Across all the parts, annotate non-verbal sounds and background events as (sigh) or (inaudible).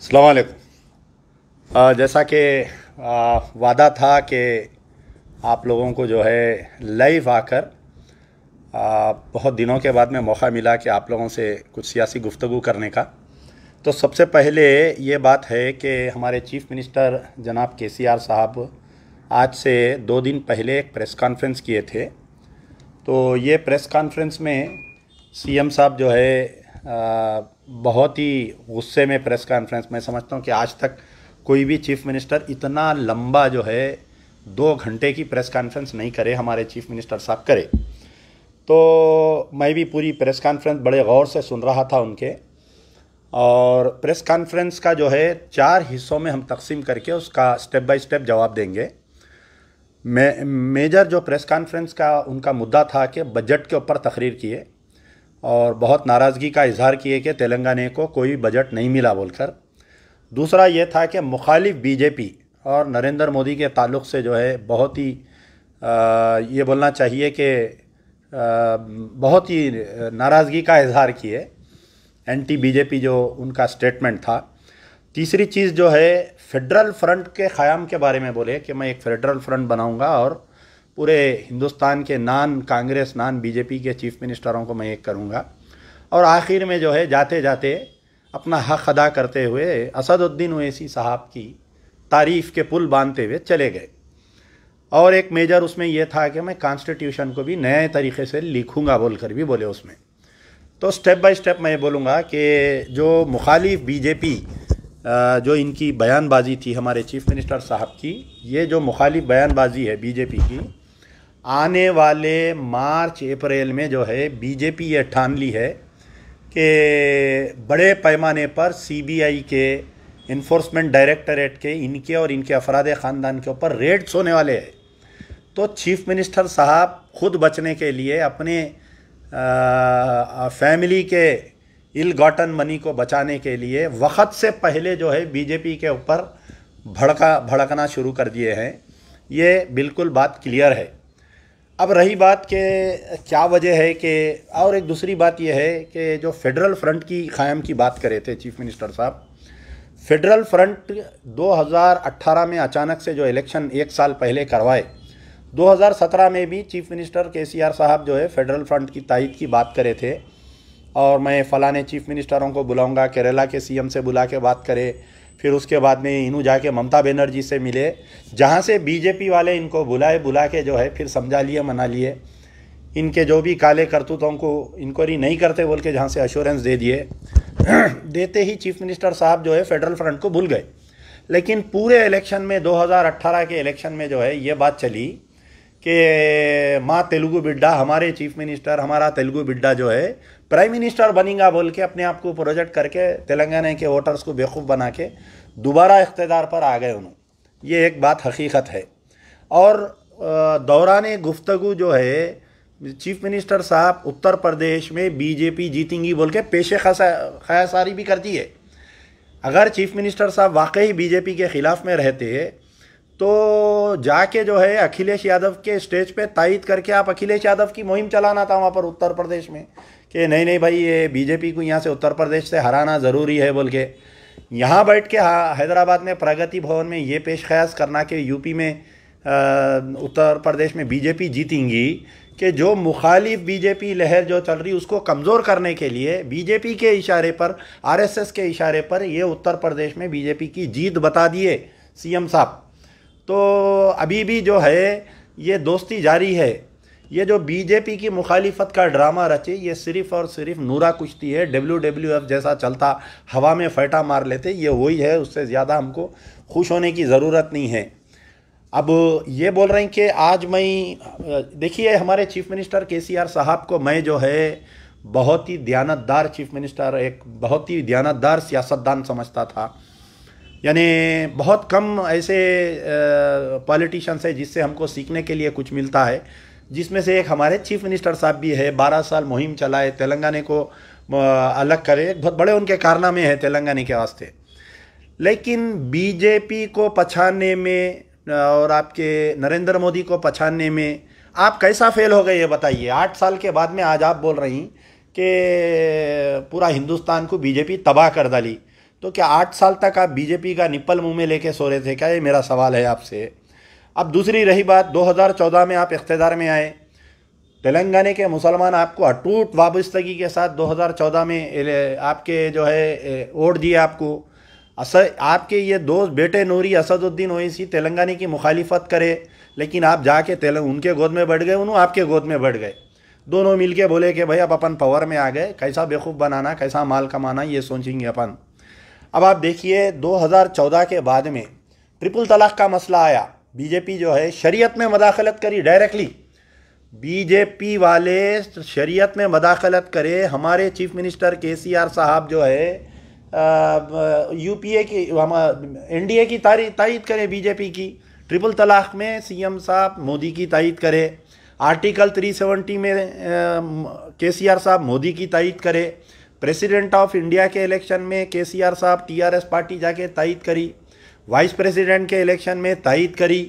सलामकुम जैसा कि वादा था कि आप लोगों को जो है लाइव आकर बहुत दिनों के बाद में मौका मिला कि आप लोगों से कुछ सियासी गुफ्तु करने का तो सबसे पहले ये बात है कि हमारे चीफ मिनिस्टर जनाब के सी आर साहब आज से दो दिन पहले एक प्रेस कॉन्फ्रेंस किए थे तो ये प्रेस कॉन्फ्रेंस में सीएम साहब जो है आ, बहुत ही गुस्से में प्रेस कॉन्फ्रेंस मैं समझता हूँ कि आज तक कोई भी चीफ मिनिस्टर इतना लंबा जो है दो घंटे की प्रेस कॉन्फ्रेंस नहीं करे हमारे चीफ मिनिस्टर साहब करे तो मैं भी पूरी प्रेस कॉन्फ्रेंस बड़े गौर से सुन रहा था उनके और प्रेस कॉन्फ्रेंस का जो है चार हिस्सों में हम तकसीम करके उसका स्टेप बाय स्टेप जवाब देंगे मे मेजर जो प्रेस कॉन्फ्रेंस का उनका मुद्दा था कि बजट के ऊपर तकरीर किए और बहुत नाराज़गी का इजहार किए कि तेलंगाना को कोई बजट नहीं मिला बोलकर दूसरा ये था कि मुखालिफ बीजेपी और नरेंद्र मोदी के ताल्लुक़ से जो है बहुत ही आ, ये बोलना चाहिए कि बहुत ही नाराज़गी का इजहार किए एंटी बीजेपी जो उनका स्टेटमेंट था तीसरी चीज़ जो है फेडरल फ्रंट के ख़याम के बारे में बोले कि मैं एक फेडरल फ्रंट बनाऊंगा और पूरे हिंदुस्तान के नान कांग्रेस नान बीजेपी के चीफ मिनिस्टरों को मैं एक करूँगा और आखिर में जो है जाते जाते अपना हक अदा करते हुए असदुद्दीन ओवैसी साहब की तारीफ़ के पुल बांधते हुए चले गए और एक मेजर उसमें यह था कि मैं कॉन्स्टिट्यूशन को भी नए तरीके से लिखूंगा बोलकर भी बोले उसमें तो स्टेप बाय स्टेप मैं ये बोलूँगा कि जो मुखालिफ बीजेपी जो इनकी बयानबाजी थी हमारे चीफ मिनिस्टर साहब की ये जो मुखालिफ बयानबाजी है बीजेपी की आने वाले मार्च अप्रैल में जो है बीजेपी ये ठान ली है कि बड़े पैमाने पर सीबीआई के इन्फोर्समेंट डायरेक्टरेट के इनके और इनके अफराद ख़ानदान के ऊपर रेड्स होने वाले हैं तो चीफ मिनिस्टर साहब खुद बचने के लिए अपने आ, फैमिली के इल गॉटन मनी को बचाने के लिए वक्त से पहले जो है बीजेपी के ऊपर भड़का भड़कना शुरू कर दिए हैं ये बिल्कुल बात क्लियर है अब रही बात के क्या वजह है कि और एक दूसरी बात यह है कि जो फेडरल फ्रंट की क़ायम की बात करे थे चीफ मिनिस्टर साहब फेडरल फ्रंट 2018 में अचानक से जो इलेक्शन एक साल पहले करवाए 2017 में भी चीफ मिनिस्टर के सी आर साहब जो है फेडरल फ्रंट की तायद की बात करे थे और मैं फ़लाने चीफ मिनिस्टरों को बुलाऊंगा केरला के सीएम से बुला के बात करे फिर उसके बाद में इनू जाके ममता बनर्जी से मिले जहाँ से बीजेपी वाले इनको बुलाए बुला के जो है फिर समझा लिए मना लिए इनके जो भी काले करतूतों को इंक्वायरी नहीं करते बोल के जहाँ से अश्योरेंस दे दिए (clears throat) देते ही चीफ मिनिस्टर साहब जो है फेडरल फ्रंट को भूल गए लेकिन पूरे इलेक्शन में 2018 के इलेक्शन में जो है ये बात चली कि माँ तेलुगु बिड्डा हमारे चीफ मिनिस्टर हमारा तेलुगु बिड्डा जो है प्राइम मिनिस्टर बनेगा बोल के अपने आप को प्रोजेक्ट करके तेलंगाना के वोटर्स को बेवकूफ़ बना के दोबारा इकतदार पर आ गए उन्होंने ये एक बात हकीकत है और दौरान गुफ्तगु जो है चीफ मिनिस्टर साहब उत्तर प्रदेश में बीजेपी जीतेंगी बोल के पेशे खयासारी भी करती है अगर चीफ मिनिस्टर साहब वाकई बीजेपी के ख़िलाफ़ में रहते तो जाके जो है अखिलेश यादव के स्टेज पे तइद करके आप अखिलेश यादव की मुहिम चलाना था वहाँ पर उत्तर प्रदेश में कि नहीं नहीं भाई ये बीजेपी को यहाँ से उत्तर प्रदेश से हराना ज़रूरी है बोल के यहाँ बैठ के हैदराबाद में प्रगति भवन में ये पेश ख्यास करना कि यूपी में उत्तर प्रदेश में बीजेपी जीतेंगी कि जो मुखालिफ बीजेपी लहर जो चल रही उसको कमज़ोर करने के लिए बीजेपी के इशारे पर आरएसएस के इशारे पर ये उत्तर प्रदेश में बीजेपी की जीत बता दिए सीएम साहब तो अभी भी जो है ये दोस्ती जारी है ये जो बीजेपी की मुखालिफत का ड्रामा रचे ये सिर्फ और सिर्फ नूरा कुश्ती है डब्ल्यू डब्ल्यू एफ जैसा चलता हवा में फैटा मार लेते ये वही है उससे ज़्यादा हमको खुश होने की ज़रूरत नहीं है अब ये बोल रहे हैं कि आज मैं देखिए हमारे चीफ मिनिस्टर के सी आर साहब को मैं जो है बहुत ही दयानतदार चीफ मिनिस्टर एक बहुत ही दयानतदार सियासतदान समझता था यानी बहुत कम ऐसे पॉलिटिशियंस है जिससे हमको सीखने के लिए कुछ मिलता है जिसमें से एक हमारे चीफ मिनिस्टर साहब भी है बारह साल मुहिम चलाए तेलंगाना को अलग करे बहुत बड़े उनके कारनामे हैं तेलंगाना के वास्ते लेकिन बीजेपी को पछाड़ने में और आपके नरेंद्र मोदी को पछाड़ने में आप कैसा फेल हो गए ये बताइए आठ साल के बाद में आज आप बोल रही कि पूरा हिंदुस्तान को बीजेपी तबाह कर डाली तो क्या आठ साल तक आप बीजेपी का निप्पल मुंह में लेके सो रहे थे क्या ये मेरा सवाल है आपसे अब दूसरी रही बात 2014 में आप इकतदार में आए तेलंगाना के मुसलमान आपको अटूट वाबस्तगी के साथ 2014 में आपके जो है वोट दिए आपको असद आपके ये दो बेटे नूरी असदुद्दीन ओवैसी तेलंगाना की मुखालिफत करे लेकिन आप जाके तेलंग उनके गोद में बढ़ गए उन्होंने आपके गोद में बढ़ गए दोनों मिलके बोले कि भाई अब अपन पावर में आ गए कैसा बेखूफ़ बनाना कैसा माल कमाना ये सोचेंगे अपन अब आप देखिए 2014 के बाद में ट्रिपल तलाक का मसला आया बीजेपी जो है शरीयत में मदाखलत करी डायरेक्टली बीजेपी वाले शरीयत में मदाखलत करे हमारे चीफ मिनिस्टर के सी आर साहब जो है यूपीए की हम एनडीए की तायद करें बीजेपी की ट्रिपल तलाक में सीएम साहब मोदी की तायद करे आर्टिकल 370 में के सी आर साहब मोदी की तायद करे प्रेसिडेंट ऑफ इंडिया के इलेक्शन में के सी आर साहब टीआरएस पार्टी जाके तायद करी वाइस प्रेसिडेंट के इलेक्शन में तइद करी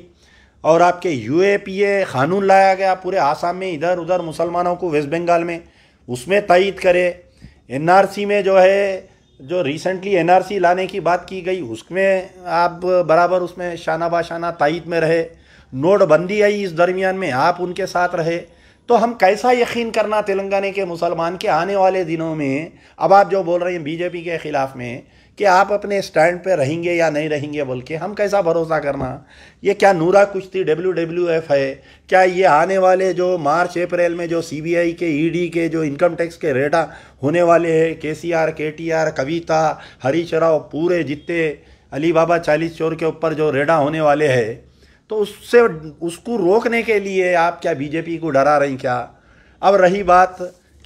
और आपके यू ए पी ए कानून लाया गया पूरे आसाम में इधर उधर मुसलमानों को वेस्ट बंगाल में उसमें तइद करे एन आर सी में जो है जो रिसेंटली एन आर सी लाने की बात की गई उसमें आप बराबर उसमें शाना बाशाना तइद में रहे नोटबंदी आई इस दरमियान में आप उनके साथ रहे तो हम कैसा यकीन करना तेलंगाना के मुसलमान के आने वाले दिनों में अब आप जो बोल रहे हैं बीजेपी के ख़िलाफ़ में कि आप अपने स्टैंड पे रहेंगे या नहीं रहेंगे बोल के हम कैसा भरोसा करना ये क्या नूरा कुश्ती डब्ल्यू डब्ल्यू एफ है क्या ये आने वाले जो मार्च अप्रैल में जो सी बी आई के ई e डी के जो इनकम टैक्स के रेटा होने वाले हैं K C R K T R Kavitha Harish Rao पूरे जितने अली बाबा चालीस चोर के ऊपर जो रेडा होने वाले है तो उससे उसको रोकने के लिए आप क्या बीजेपी को डरा रही क्या अब रही बात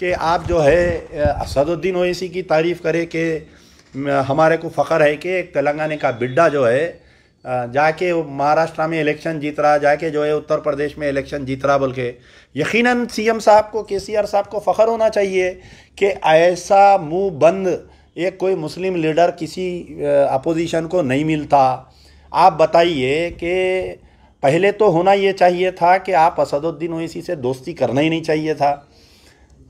कि आप जो है असदुद्दीन ओवैसी की तारीफ़ करें कि हमारे को फ़ख्र है कि तेलंगाना का बिड्डा जो है जाके महाराष्ट्र में इलेक्शन जीत रहा जाके जो है उत्तर प्रदेश में इलेक्शन जीत रहा बोल के यकीन सीएम साहब को केसीआर साहब को फ़ख्र होना चाहिए कि ऐसा मुंह बंद एक कोई मुस्लिम लीडर किसी अपोजिशन को नहीं मिलता आप बताइए कि पहले तो होना ये चाहिए था कि आप असदुद्दीन ओसी से दोस्ती करना ही नहीं चाहिए था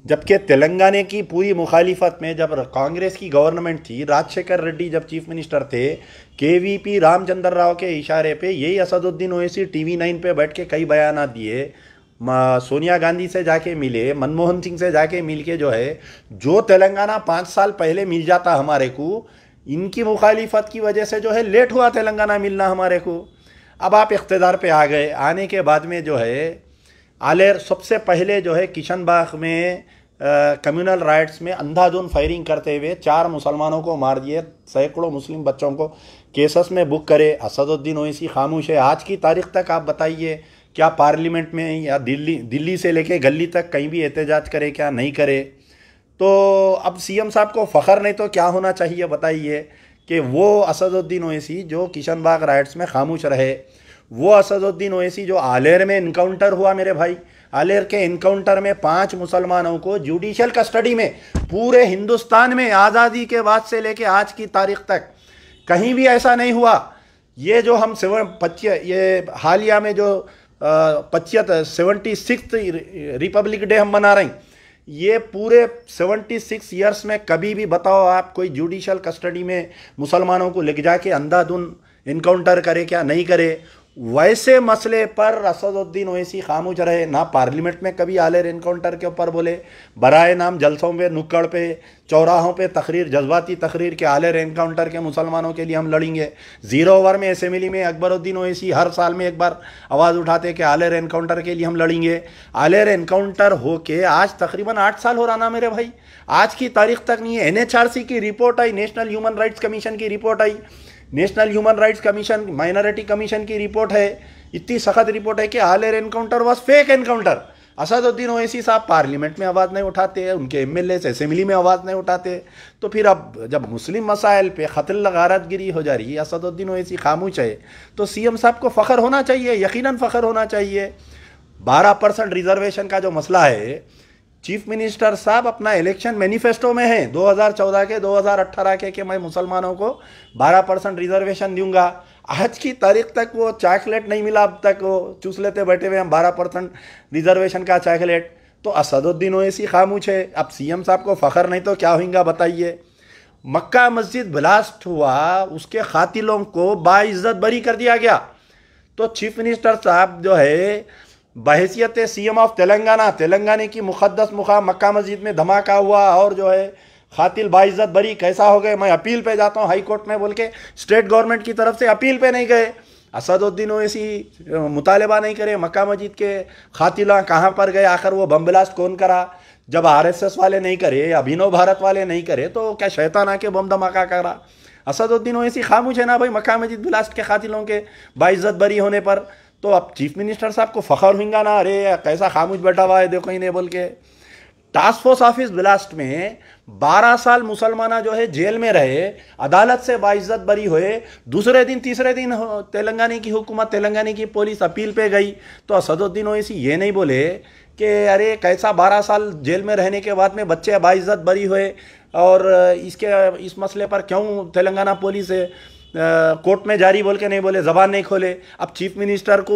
जबकि तेलंगाना की पूरी मुखालिफत में जब कांग्रेस की गवर्नमेंट थी राजशेखर रेड्डी जब चीफ मिनिस्टर थे के वी पी रामचंद्र राव के इशारे पे यही असदुद्दीन ओवैसी टीवी नाइन पे बैठ के कई बयान दिए सोनिया गांधी से जाके मिले मनमोहन सिंह से जाके मिल के जो है जो तेलंगाना पाँच साल पहले मिल जाता हमारे को इनकी मुखालिफत की वजह से जो है लेट हुआ तेलंगाना मिलना हमारे को अब आप इकतदार पे आ गए आने के बाद में जो है आलेर सबसे पहले जो है किशनबाग में कम्युनल राइट्स में अंधाधुन फायरिंग करते हुए चार मुसलमानों को मार दिए सैकड़ों मुस्लिम बच्चों को केसेस में बुक करे असदुद्दीन ओसी खामोश है आज की तारीख तक आप बताइए क्या पार्लियामेंट में या दिल्ली दिल्ली से लेके गली तक कहीं भी एहतजाज करे क्या नहीं करे तो अब सीएम साहब को फ़ख्र नहीं तो क्या होना चाहिए बताइए कि वो असदुद्दीन ओसी जो किशन बाग राइट्स में खामोश रहे वो असदुद्दीन ओवैसी जो आलेर में इनकाउंटर हुआ मेरे भाई आलेर के इनकाउंटर में पांच मुसलमानों को जुडिशल कस्टडी में पूरे हिंदुस्तान में आज़ादी के बाद से लेके आज की तारीख तक कहीं भी ऐसा नहीं हुआ ये जो हम सेवन ये हालिया में जो पच्चीत सेवेंटी सिक्स रिपब्लिक डे हम मना रहे हैं ये पूरे सिक्स ईयर्स में कभी भी बताओ आप कोई जुडिशल कस्टडी में मुसलमानों को लेके जाके अंधाधुन इनकाउंटर करे क्या नहीं करे वैसे मसले पर असदुद्दीन ओवैसी खामोश रहे ना पार्लियामेंट में कभी आले रेनकाउंटर के ऊपर बोले बराए नाम जलसों पे नुक्कड़ पे चौराहों पे तकरीर जज्बाती तकरीर के आले रेनकाउंटर के मुसलमानों के लिए हम लड़ेंगे ज़ीरो ओवर में असम्बली में अकबरुद्दीन ओवैसी हर साल में एक बार आवाज़ उठाते कि आले रेनकाउंटर के लिए हम लड़ेंगे आले रेनकाउंटर हो के आज तकरीबन आठ साल हो रहा ना मेरे भाई आज की तारीख तक नहीं है एन की रिपोर्ट आई नेशनल ह्यूमन राइट्स कमीशन की रिपोर्ट आई national human rights commission minority commission की रिपोर्ट है इतनी सख्त रिपोर्ट है कि all are encounter was fake encounter Asaduddin Owaisi साहब पार्लियामेंट में आवाज़ नहीं उठाते उनके एम एल असेंबली में आवाज़ नहीं उठाते तो फिर अब जब मुस्लिम मसाइल पे खतल गारतगिरी हो जा रही है असदुद्दीन ओवैसी खामोश है तो सीएम साहब को फ़ख्र होना चाहिए यकीनन फ़ख्र होना चाहिए बारह परसेंट रिजर्वेशन का जो मसला है चीफ मिनिस्टर साहब अपना इलेक्शन मैनिफेस्टो में है 2014 के 2018 के के मैं मुसलमानों को 12 परसेंट रिजर्वेशन दूंगा आज की तारीख तक वो चॉकलेट नहीं मिला अब तक वो चूस लेते बैठे हुए हम 12 परसेंट रिजर्वेशन का चॉकलेट तो असदुद्दीन ओवैसी खामोश है अब सीएम साहब को फ़खर नहीं तो क्या होगा बताइए मक्का मस्जिद ब्लास्ट हुआ उसके खातिलों को बाइज्जत बरी कर दिया गया तो चीफ मिनिस्टर साहब जो है बहसीत C M of Telangana Telangana की मुकदस मुखा मक्का मस्जिद में धमाका हुआ और जो है खातिल बाइज़त बरी कैसा हो गए मैं अपील पे जाता हूँ हाई कोर्ट में बोल के स्टेट गवर्नमेंट की तरफ से अपील पे नहीं गए असदुद्दीन ओवैसी मुतालबा नहीं करे मक्का मस्जिद के खातिला कहाँ पर गए आखिर वो बम ब्लास्ट कौन करा जब आरएसएस वाले नहीं करे अभिनव भारत वाले नहीं करे तो क्या शैतान आके बम धमाका करा असदुद्दीन ओवैसी खामोश है ना भाई मक्का मस्जिद ब्लास्ट के खातिलों के बाइज़त बरी होने पर तो अब चीफ मिनिस्टर साहब को फ़खर होगा ना अरे कैसा खामोश बैठा हुआ है देखो इन्हें बोल के टास्क फोर्स ऑफिस ब्लास्ट में 12 साल मुसलमाना जो है जेल में रहे अदालत से बाइज्जत बरी हुए दूसरे दिन तीसरे दिन तेलंगाना की हुकूमत तेलंगाना की पुलिस अपील पे गई तो असदुद्दीन ओवैसी ये नहीं बोले कि अरे कैसा 12 साल जेल में रहने के बाद में बच्चे बाइज्जत बरी हुए और इसके इस मसले पर क्यों तेलंगाना पुलिस है कोर्ट में जारी बोल के नहीं बोले जबान नहीं खोले अब चीफ मिनिस्टर को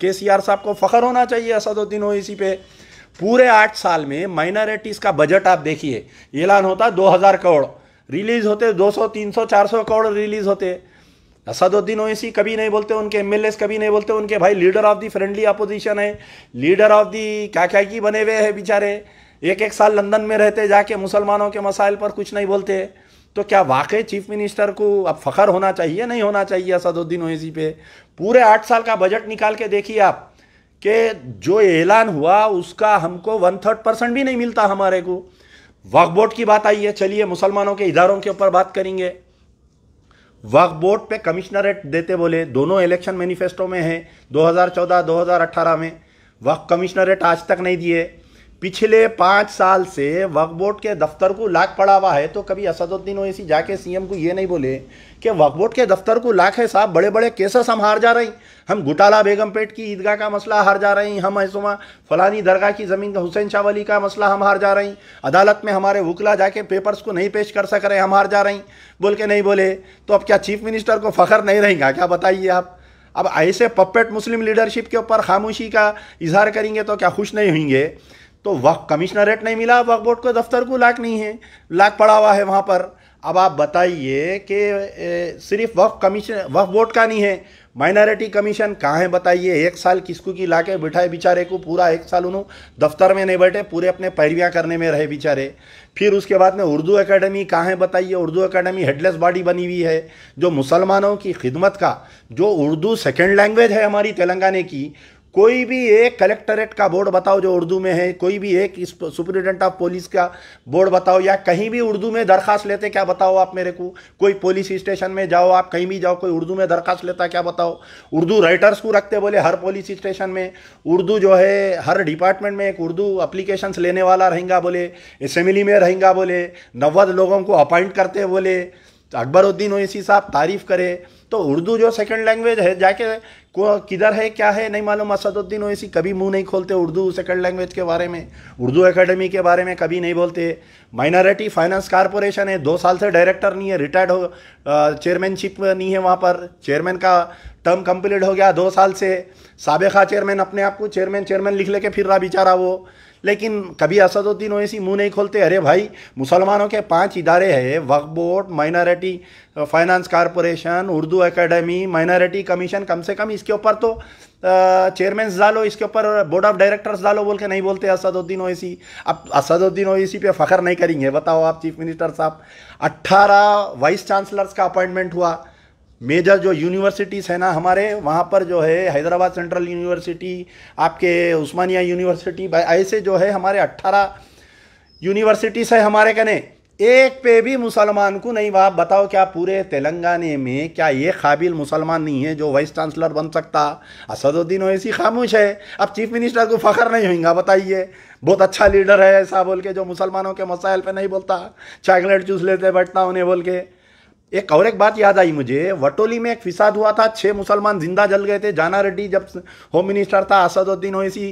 के सी आर साहब को फ़ख्र होना चाहिए असदुद्दीन ओसी पे पूरे आठ साल में माइनॉरिटीज़ का बजट आप देखिए ऐलान होता दो हज़ार करोड़ रिलीज़ होते दो सौ तीन सौ चार सौ करोड़ रिलीज़ होते असदुद्दीन ओवैसी कभी नहीं बोलते उनके एम कभी नहीं बोलते उनके भाई leader of the friendly opposition है लीडर ऑफ दी क्या क्या की बने हुए हैं बेचारे एक एक साल लंदन में रहते जाके मुसलमानों के मसाइल पर कुछ नहीं बोलते तो क्या वाकई चीफ मिनिस्टर को अब फ़खर होना चाहिए नहीं होना चाहिए असदुद्दीन ओवैसी पे पूरे आठ साल का बजट निकाल के देखिए आप कि जो ऐलान हुआ उसका हमको वन थर्ड परसेंट भी नहीं मिलता हमारे को वक्फ बोर्ड की बात आई है चलिए मुसलमानों के इदारों के ऊपर बात करेंगे वक्फ बोर्ड पे कमिश्नरेट देते बोले दोनों इलेक्शन मैनिफेस्टो में है 2014-2018 में वक्फ कमिश्नरेट आज तक नहीं दिए पिछले पाँच साल से वक्फ बोर्ड के दफ्तर को लाख पड़ा हुआ है तो कभी असदुद्दीन ओवैसी जाके सीएम को ये नहीं बोले कि वक्फ बोर्ड के दफ्तर को लाख है साहब बड़े बड़े केसेस हम हार जा रही हम बेगम बेगमपेट की ईदगाह का मसला हार जा रही हम ऐसुमा फलानी दरगाह की ज़मीन का तो हुसैन शाहवली का मसला हम हार जा हैं अदालत में हमारे वकला जाके पेपर्स को नहीं पेश कर सक रहे हम हार जा हैं बोल के नहीं बोले तो अब क्या चीफ मिनिस्टर को फ़ख्र नहीं रहेगा क्या बताइए आप अब ऐसे पपेट मुस्लिम लीडरशिप के ऊपर खामोशी का इजहार करेंगे तो क्या खुश नहीं होंगे तो वक्त कमिश्नरेट नहीं मिला वक्त बोर्ड को दफ्तर को लाख नहीं है लाख पड़ा हुआ है वहाँ पर अब आप बताइए कि सिर्फ वक्फ कमीशन वक्फ बोर्ड का नहीं है माइनॉरिटी कमीशन कहाँ है बताइए एक साल किसको की लाके बिठाए बेचारे को पूरा एक साल उन्होंने दफ्तर में नहीं बैठे पूरे अपने पैरवियाँ करने में रहे बेचारे फिर उसके बाद में उर्दू एकेडमी कहाँ है बताइए उर्दू एकेडमी हेडलेस बॉडी बनी हुई है जो मुसलमानों की खिदमत का जो उर्दू सेकेंड लैंग्वेज है हमारी तेलंगाना की कोई भी एक कलेक्टरेट का बोर्ड बताओ जो उर्दू में है कोई भी एक सुप्रिंटेंडेंट ऑफ पुलिस का बोर्ड बताओ या कहीं भी उर्दू में दरखास्त लेते क्या बताओ आप मेरे को कोई पुलिस स्टेशन में जाओ आप कहीं भी जाओ कोई उर्दू में दरखास्त लेता क्या बताओ उर्दू राइटर्स को रखते बोले हर पुलिस स्टेशन में उर्दू जो है हर डिपार्टमेंट में एक उर्दू अप्लीकेशन लेने वाला रहेंगे बोले असम्बली में रहेंगे बोले नव्वद लोगों को अपॉइंट करते बोले अकबरुद्दीन ओसी साहब तारीफ करे तो उर्दू जो सेकंड लैंग्वेज है जाके किधर है क्या है नहीं मालूम असदुद्दीन ओवैसी कभी मुंह नहीं खोलते उर्दू सेकंड लैंग्वेज के बारे में उर्दू एकेडमी के बारे में कभी नहीं बोलते माइनॉरिटी फाइनेंस कॉरपोरेशन है दो साल से डायरेक्टर नहीं है रिटायर्ड हो चेयरमैनशिप नहीं है वहाँ पर चेयरमैन का टर्म कंप्लीट हो गया दो साल से सबका चेयरमैन अपने आप को चेयरमैन चेयरमैन लिख लेके फिर रहा बेचारा वो लेकिन कभी असदुद्दीन ओवैसी मुंह नहीं खोलते अरे भाई मुसलमानों के पांच इदारे हैं वक्फ board minority finance corporation Urdu academy minority commission कम से कम इसके ऊपर तो चेयरमैन डालो इसके ऊपर बोर्ड ऑफ डायरेक्टर्स डालो बोल के नहीं बोलते असदुद्दीन ओवैसी अब असदुद्दीन ओवैसी पे फ़ख्र नहीं करेंगे बताओ आप चीफ मिनिस्टर साहब अट्ठारह वाइस चांसलर्स का अपॉइंटमेंट हुआ मेजर जो यूनिवर्सिटीज़ है ना हमारे वहाँ पर जो है हैदराबाद सेंट्रल यूनिवर्सिटी आपके उस्मानिया यूनिवर्सिटी ऐसे जो है हमारे अट्ठारह यूनिवर्सिटीज़ है हमारे कने एक पे भी मुसलमान को नहीं वहाँ बताओ क्या पूरे तेलंगाना में क्या ये काबिल मुसलमान नहीं है जो वाइस चांसलर बन सकता असदुद्दीन ओवैसी खामोश है अब चीफ मिनिस्टर को फ़ख्र नहीं होगा बताइए बहुत अच्छा लीडर है ऐसा बोल के जो मुसलमानों के मसाइल पे नहीं बोलता चॉकलेट चूस लेते बैठता उन्हें बोल के एक और एक बात याद आई मुझे वटोली में एक फिसाद हुआ था छः मुसलमान जिंदा जल गए थे जाना रेड्डी जब होम मिनिस्टर था असदुद्दीन ओसी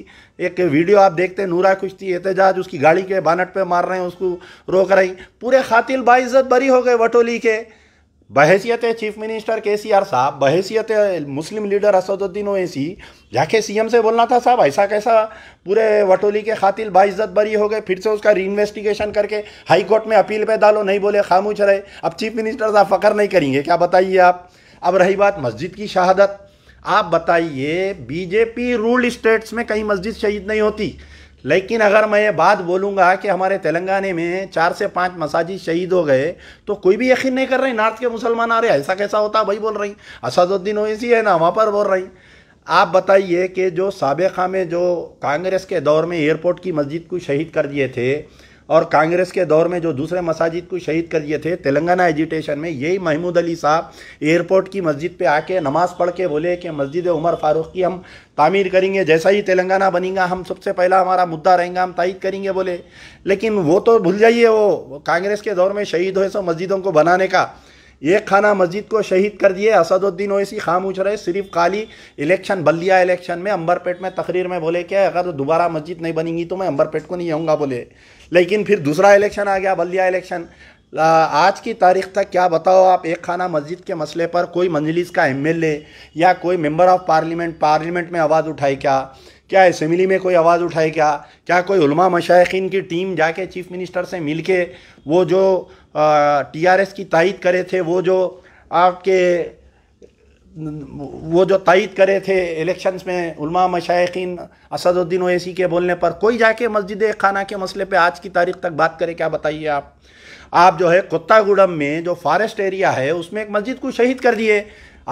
एक वीडियो आप देखते नूरा कुश्ती एहतजाज उसकी गाड़ी के बानट पे मार रहे हैं उसको रोक रही पूरे खातिल बाइज्जत बरी हो गए वटोली के है चीफ मिनिस्टर के सी आर साहब बहसीत मुस्लिम लीडर असदुद्दीन ओवैसी जाके सीएम से बोलना था साहब ऐसा कैसा पूरे वटोली के खातिल बाइज्जत बरी हो गए फिर से उसका री इन्वेस्टिगेशन करके हाई कोर्ट में अपील पे डालो नहीं बोले खामोश रहे अब चीफ मिनिस्टर साहब फ़कर नहीं करेंगे क्या बताइए आप अब रही बात मस्जिद की शहादत आप बताइए बीजेपी रूल स्टेट्स में कहीं मस्जिद शहीद नहीं होती लेकिन अगर मैं ये बात बोलूँगा कि हमारे तेलंगाना में चार से पाँच मसाजिद शहीद हो गए तो कोई भी यकीन नहीं कर रही नॉर्थ के मुसलमान आ रहे ऐसा कैसा होता भाई बोल रही असदुद्दीन ओवैसी है ना वहाँ पर बोल रही आप बताइए कि जो सबका में जो कांग्रेस के दौर में एयरपोर्ट की मस्जिद को शहीद कर दिए थे और कांग्रेस के दौर में जो दूसरे मसाजिद को शहीद कर दिए थे तेलंगाना एजिटेशन में यही महमूद अली साहब एयरपोर्ट की मस्जिद पे आके नमाज़ पढ़ के बोले कि मस्जिद उमर फ़ारूक की हम तामीर करेंगे जैसा ही तेलंगाना बनेगा हम सबसे पहला हमारा मुद्दा रहेंगे हम तायद करेंगे बोले लेकिन वो तो भूल जाइए वो कांग्रेस के दौर में शहीद हुए सब मस्जिदों को बनाने का एक खाना मस्जिद को शहीद कर दिए असदुद्दीन ओवैसी खामोश रहे सिर्फ खाली इलेक्शन बल्लिया इलेक्शन में अंबरपेट में तकरीर में बोले क्या अगर तो दोबारा मस्जिद नहीं बनेगी तो मैं अंबरपेट को नहीं आऊँगा बोले लेकिन फिर दूसरा इलेक्शन आ गया बल्लिया इलेक्शन आज की तारीख तक क्या बताओ आप एक खाना मस्जिद के मसले पर कोई मंजलिस का एमएलए या कोई मेम्बर ऑफ पार्लियामेंट पार्लियामेंट में आवाज़ उठाई क्या क्या असम्बली में कोई आवाज़ उठाए क्या क्या कोई उलमा मशाइन की टीम जाके चीफ़ मिनिस्टर से मिल के वो जो टीआरएस की तइद करे थे वो जो आपके वो जो तइद करे थे इलेक्शंस में उलमा मशाइन असदुद्दीन ओसी के बोलने पर कोई जाके मस्जिद खाना के मसले पे आज की तारीख तक बात करे क्या बताइए आप आप जो है कुत्तागुड़म में जो फॉरेस्ट एरिया है उसमें एक मस्जिद को शहीद कर दिए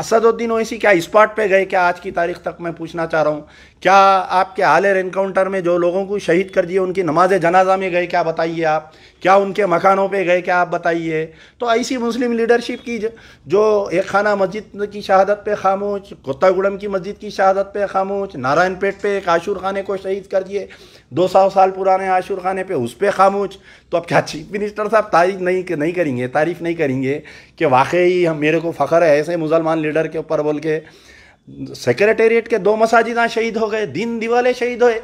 असदुद्दीन ओसी क्या स्पॉट पे गए क्या आज की तारीख तक मैं पूछना चाह रहा हूँ क्या आपके हाल इनकाउंटर में जो लोगों को शहीद कर दिए उनकी नमाज जनाजा में गए क्या बताइए आप क्या उनके मकानों पे गए क्या आप बताइए तो ऐसी मुस्लिम लीडरशिप की जो एक खाना मस्जिद की शहादत पे खामोश गोतागुड़म की मस्जिद की शहादत पे खामोश नारायणपेट पे एक आशूर खाने को शहीद कर दिए दो सौ साल पुराने आशूर खाने पे उस पर खामोश तो अब क्या चीफ मिनिस्टर साहब तारीफ नहीं नहीं करेंगे तारीफ़ नहीं करेंगे कि वाकई हम मेरे को फ़ख्र है ऐसे मुसलमान लीडर के ऊपर बोल के सेक्रेटेरिएट के दो मसाजिदा शहीद हो गए दिन दिवाले शहीद हुए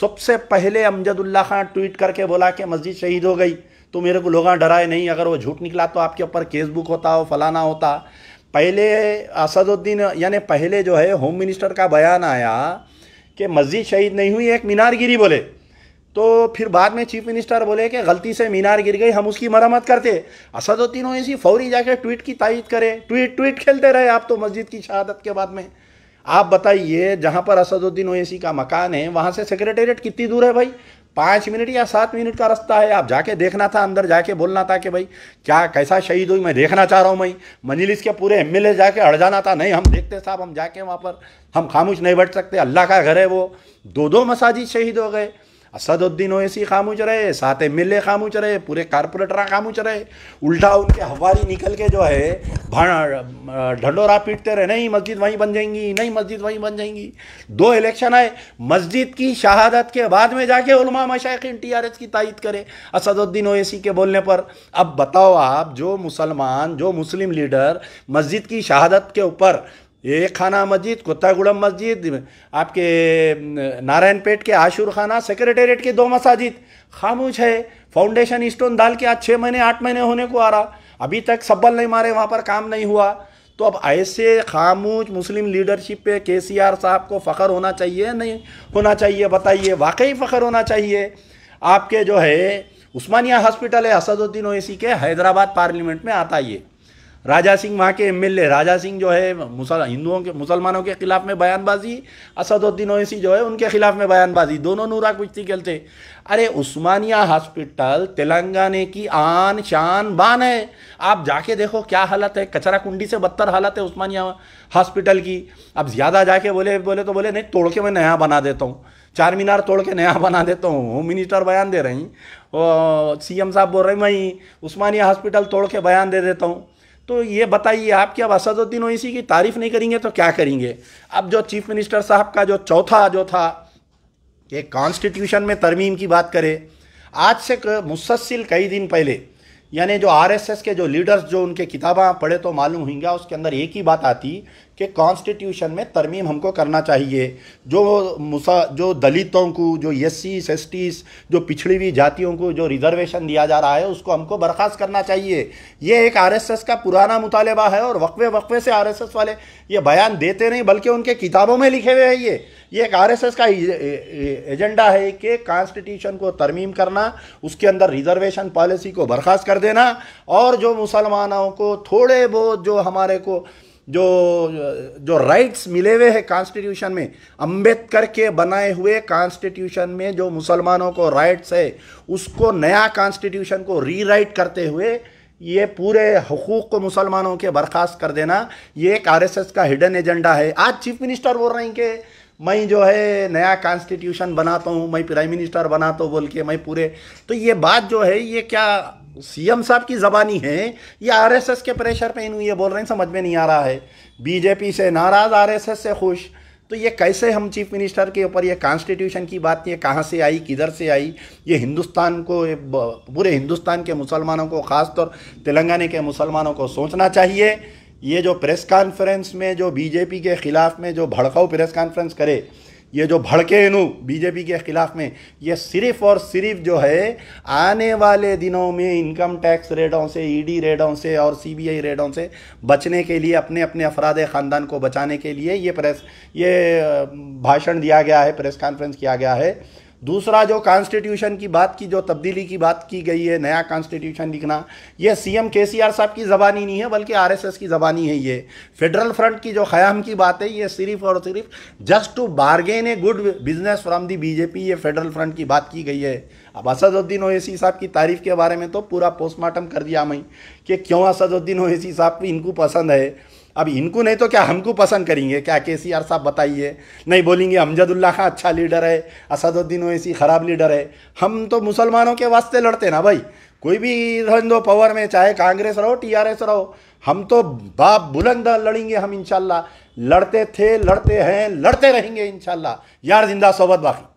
सबसे पहले अमजदुल्ला खान ट्वीट करके बोला कि मस्जिद शहीद हो गई तो मेरे को लोग डराए नहीं अगर वो झूठ निकला तो आपके ऊपर केस बुक होता हो फलाना होता पहले असदुद्दीन यानी पहले जो है होम मिनिस्टर का बयान आया कि मस्जिद शहीद नहीं हुई एक मीनार गिरी बोले तो फिर बाद में चीफ मिनिस्टर बोले कि गलती से मीनार गिर गई हम उसकी मरम्मत करते असदुद्दीन ऐसी फौरी जाके ट्वीट की तइद करे ट्वीट ट्वीट खेलते रहे आप तो मस्जिद की शहादत के बाद में आप बताइए जहाँ पर असदुद्दीन ओवैसी का मकान है वहाँ से सेक्रेटेरिएट कितनी दूर है भाई पाँच मिनट या सात मिनट का रास्ता है आप जाके देखना था अंदर जाके बोलना था कि भाई क्या कैसा शहीद हुई मैं देखना चाह रहा हूँ मैं मंजिलिस के पूरे एम एल जाके अड़ जाना था नहीं हम देखते साहब हम जाके वहाँ पर हम खामोश नहीं बैठ सकते अल्लाह का घर है वो दो दो मसाजिद शहीद हो गए असदुद्दीन ओवैसी खामोश रहे सात एम एल खामोश रहे पूरे कारपोरेटर खामोश रहे उल्टा उनके हवारी निकल के जो है ढंडोरा पीटते रहे नहीं मस्जिद वहीं बन जाएंगी नहीं मस्जिद वहीं बन जाएंगी दो इलेक्शन आए मस्जिद की शहादत के बाद में जाके उलमा मशाकिन टी आर एस की तायद करे असदुद्दीन ओवैसी के बोलने पर अब बताओ आप जो मुसलमान जो मुस्लिम लीडर मस्जिद की शहादत के ऊपर ये खाना मस्जिद कुत्तागुड़म मस्जिद आपके नारायण पेट के आशूर खाना सेक्रेटेरिएट के दो मसाजिद खामोश है फाउंडेशन स्टोन डाल के आज छः महीने आठ महीने होने को आ रहा अभी तक सब्बल नहीं मारे वहाँ पर काम नहीं हुआ तो अब ऐसे खामोश मुस्लिम लीडरशिप पे के सी आर साहब को फ़ख्र होना चाहिए नहीं होना चाहिए बताइए वाकई फ़ख्र होना चाहिए आपके जो है उस्मानिया हॉस्पिटल है असदुद्दीन ओसी के हैदराबाद पार्लियामेंट में आता ये राजा सिंह वहाँ के एमएलए राजा सिंह जो है मुसल हिंदुओं के मुसलमानों के खिलाफ में बयानबाजी असदुद्दीन ओवैसी जो है उनके खिलाफ में बयानबाजी दोनों नूरा कुश्ती खेलते अरे उस्मानिया हॉस्पिटल तेलंगाना की आन शान बान है आप जाके देखो क्या हालत है कचरा कुंडी से बदतर हालत है उस्मानिया हॉस्पिटल की अब ज़्यादा जाके बोले बोले तो बोले नहीं तोड़ के मैं नया बना देता हूँ चार मीनार तोड़ के नया बना देता हूँ होम मिनिस्टर बयान दे रही सी एम साहब बोल रहे मैं उस्मानिया हॉस्पिटल तोड़ के बयान दे देता हूँ तो ये बताइए आप क्या असदुद्दीन ओवैसी की तारीफ़ नहीं करेंगे तो क्या करेंगे अब जो चीफ मिनिस्टर साहब का जो चौथा जो था ये कॉन्स्टिट्यूशन में तरमीम की बात करें आज से मुसलसिल कई दिन पहले यानी जो आरएसएस के जो लीडर्स जो उनके किताबा पढ़े तो मालूम होंगे उसके अंदर एक ही बात आती कि कॉन्स्टिट्यूशन में तरमीम हमको करना चाहिए जो मुसा जो दलितों को जो एस सी जो पिछड़ी हुई जातियों को जो रिजर्वेशन दिया जा रहा है उसको हमको बर्खास्त करना चाहिए ये एक आरएसएस का पुराना मुतालबा है और वक्फे वक्फे से आरएसएस वाले ये बयान देते नहीं बल्कि उनके किताबों में लिखे हुए हैं ये ये एक आरएसएस का एजेंडा है कि कॉन्स्टिट्यूशन को तरमीम करना उसके अंदर रिजर्वेशन पॉलिसी को बर्खास्त कर देना और जो मुसलमानों को थोड़े बहुत जो हमारे को जो जो राइट्स मिले हुए हैं कॉन्स्टिट्यूशन में अंबेडकर के बनाए हुए कॉन्स्टिट्यूशन में जो मुसलमानों को राइट्स है उसको नया कॉन्स्टिट्यूशन को रीराइट करते हुए ये पूरे हकूक़ को मुसलमानों के बर्खास्त कर देना ये एक आरएसएस का हिडन एजेंडा है आज चीफ मिनिस्टर बोल रहे हैं कि मैं जो है नया कॉन्स्टिट्यूशन बनाता हूँ मैं प्राइम मिनिस्टर बनाता हूँ बोल के मैं पूरे तो ये बात जो है ये क्या सीएम साहब की ज़बानी है ये आरएसएस के प्रेशर पे इन ये बोल रहे हैं समझ में नहीं आ रहा है बीजेपी से नाराज़ आरएसएस से खुश तो ये कैसे हम चीफ मिनिस्टर के ऊपर ये कॉन्स्टिट्यूशन की बात ये कहाँ से आई किधर से आई ये हिंदुस्तान को पूरे हिंदुस्तान के मुसलमानों को ख़ासतौर तेलंगाना के मुसलमानों को सोचना चाहिए ये जो प्रेस कॉन्फ्रेंस में जो बीजेपी के ख़िलाफ़ में जो भड़काऊ प्रेस कॉन्फ्रेंस करे ये जो भड़के नु बीजेपी के ख़िलाफ़ में ये सिर्फ और सिर्फ जो है आने वाले दिनों में इनकम टैक्स रेडों से ईडी e रेडों से और सीबीआई रेडों से बचने के लिए अपने अपने अफराद ख़ानदान को बचाने के लिए ये प्रेस ये भाषण दिया गया है प्रेस कॉन्फ्रेंस किया गया है दूसरा जो कॉन्स्टिट्यूशन की बात की जो तब्दीली की बात की गई है नया कॉन्स्टिट्यूशन लिखना के सीएम केसीआर साहब की ज़बानी नहीं है बल्कि आरएसएस की ज़बानी है ये फेडरल फ्रंट की जो ख़याम की बात है ये सिर्फ और सिर्फ just to bargain a good business from the BJP ये फेडरल फ्रंट की बात की गई है अब असदुद्दीन ओवैसी साहब की तारीफ के बारे में तो पूरा पोस्टमार्टम कर दिया मैं कि क्यों असदुद्दीन ओवैसी साहब इनको पसंद है अब इनको नहीं तो क्या हमको पसंद करेंगे क्या के सी आर साहब बताइए नहीं बोलेंगे अमजदुल्ला खां अच्छा लीडर है असदुद्दीन ओवैसी ख़राब लीडर है हम तो मुसलमानों के वास्ते लड़ते ना भाई कोई भी रहन दो पावर में चाहे कांग्रेस रहो टीआरएस रहो हम तो बाप बुलंद लड़ेंगे हम इनशाला लड़ते थे लड़ते हैं लड़ते रहेंगे इनशाला यार जिंदा सोबत बाकी